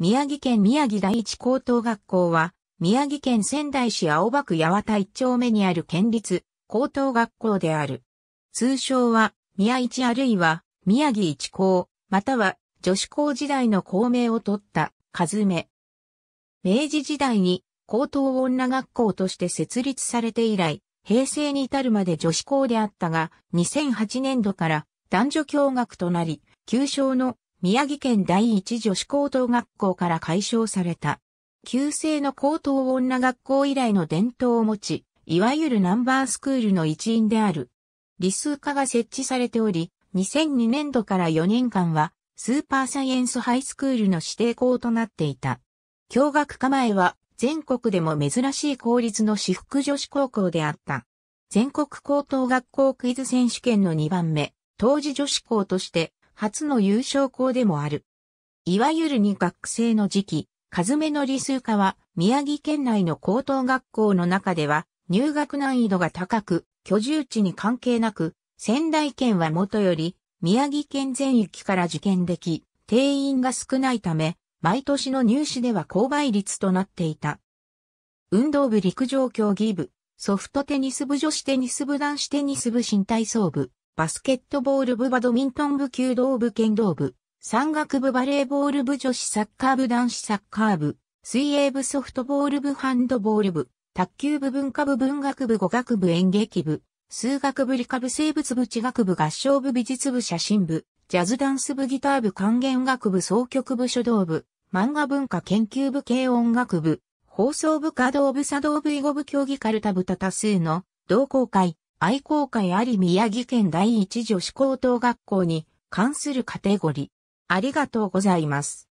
宮城県宮城第一高等学校は、宮城県仙台市青葉区八幡一丁目にある県立高等学校である。通称は、宮一あるいは、宮城一高、または、女子校時代の校名を取った、かずめ。明治時代に、高等女学校として設立されて以来、平成に至るまで女子校であったが、2008年度から男女共学となり、旧称の宮城県第一女子高等学校から解消された。旧制の高等女学校以来の伝統を持ち、いわゆるナンバースクールの一員である。理数科が設置されており、2002年度から4年間は、スーパーサイエンスハイスクールの指定校となっていた。教学科前は、全国でも珍しい公立の私服女子高校であった。全国高等学校クイズ選手権の2番目、当時女子校として初の優勝校でもある。いわゆる二学生の時期、カ目の理数科は宮城県内の高等学校の中では入学難易度が高く、居住地に関係なく、仙台県はもとより宮城県全域から受験でき、定員が少ないため、毎年の入試では高倍率となっていた。運動部陸上競技部、ソフトテニス部女子テニス部男子テニス部新体操部、バスケットボール部バドミントン部弓道部剣道部、山岳部バレーボール部女子サッカー部男子サッカー部、水泳部ソフトボール部ハンドボール部、卓球部文化部文学部語学部演劇部、数学部理科部生物部地学部合唱部美術部写真部、ジャズダンス部ギター部管弦楽部総曲部書道部、漫画文化研究部軽音楽部、放送部稼働部作動部囲碁部競技カルタ部多多数の同好会、愛好会あり宮城県第一女子高等学校に関するカテゴリー。ありがとうございます。